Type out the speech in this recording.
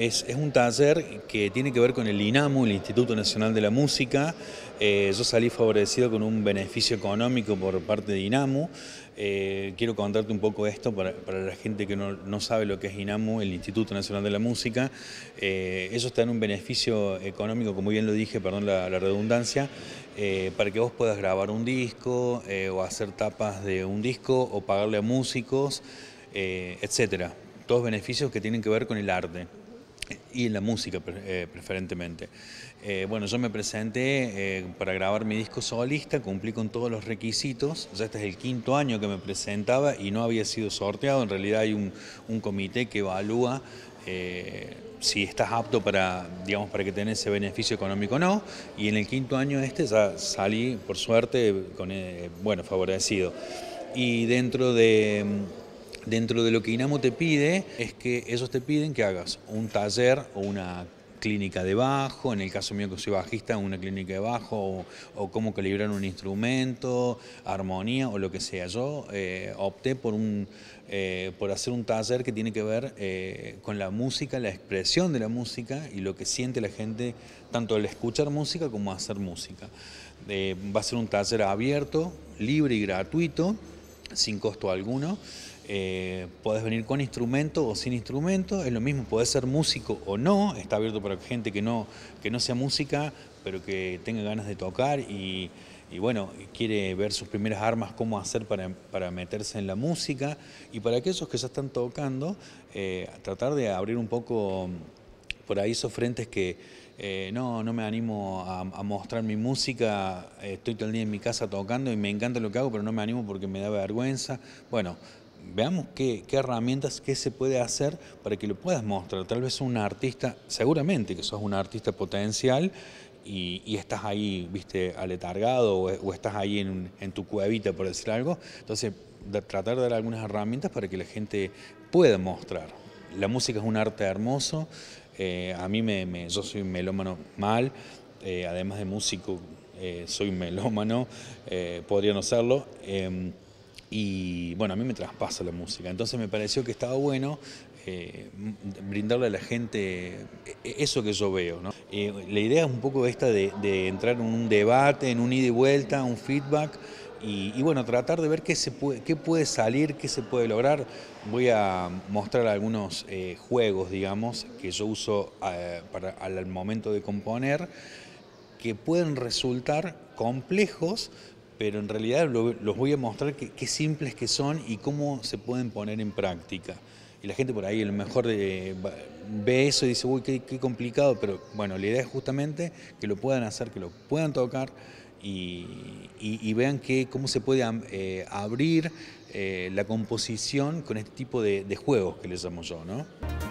Es, un taller que tiene que ver con el INAMU, el Instituto Nacional de la Música. Eh, yo salí favorecido con un beneficio económico por parte de INAMU. Eh, quiero contarte un poco esto para, la gente que no, sabe lo que es INAMU, el Instituto Nacional de la Música. Eh, ellos te dan un beneficio económico, como bien lo dije, perdón la, redundancia, eh, para que vos puedas grabar un disco o hacer tapas de un disco o pagarle a músicos, etcétera. Todos beneficios que tienen que ver con el arte y en la música eh, preferentemente. Eh, bueno, yo me presenté eh, para grabar mi disco solista, cumplí con todos los requisitos, ya este es el quinto año que me presentaba y no había sido sorteado, en realidad hay un, comité que evalúa si estás apto para, digamos, para que tengas ese beneficio económico o no, y en el quinto año este ya salí, por suerte, bueno, favorecido. Y dentro de Dentro de lo que INAMO te pide es que ellos te piden que hagas un taller o una clínica de bajo, en el caso mío que soy bajista, una clínica de bajo, o, cómo calibrar un instrumento, armonía o lo que sea. Yo eh, opté eh, por, hacer un taller que tiene que ver eh, con la música, la expresión de la música y lo que siente la gente, tanto al escuchar música como hacer música. va a ser un taller abierto, libre y gratuito, sin costo alguno. Eh, podés venir con instrumento o sin instrumento, es lo mismo, podés ser músico o no, está abierto para gente que no, que no sea música, pero que tenga ganas de tocar y, bueno, quiere ver sus primeras armas, cómo hacer para, meterse en la música y para aquellos que ya están tocando, eh, tratar de abrir un poco mm, por ahí esos frentes que eh, no, no me animo a, a mostrar mi música, estoy todo el día en mi casa tocando y me encanta lo que hago, pero no me animo porque me da vergüenza. Bueno, veamos qué, herramientas, qué se puede hacer para que lo puedas mostrar. Tal vez un artista, seguramente que sos un artista potencial y, estás ahí, viste, aletargado o, estás ahí en, tu cuevita, por decir algo. Entonces, tratar de dar algunas herramientas para que la gente pueda mostrar. La música es un arte hermoso. Eh, a mí, me, yo soy un melómano mal, eh, además de músico, eh, soy un melómano, podría no serlo. Em, y bueno, a mí me traspasa la música, entonces me pareció que estaba bueno eh, brindarle a la gente eh, eso que yo veo. Eh, la idea es un poco esta de, entrar en un debate, en un ida y vuelta, un feedback, y, bueno, tratar de ver qué, se puede, qué puede salir, qué se puede lograr. Voy a mostrar algunos juegos, digamos, que yo uso al momento de componer, que pueden resultar complejos, pero en realidad los voy a mostrar qué simples que son y cómo se pueden poner en práctica. Y la gente por ahí a lo mejor eh, ve eso y dice, uy, qué, complicado, pero bueno, la idea es justamente que lo puedan hacer, que lo puedan tocar y, vean cómo se puede eh, abrir eh, la composición con este tipo de, de juegos que les llamo yo, ¿no?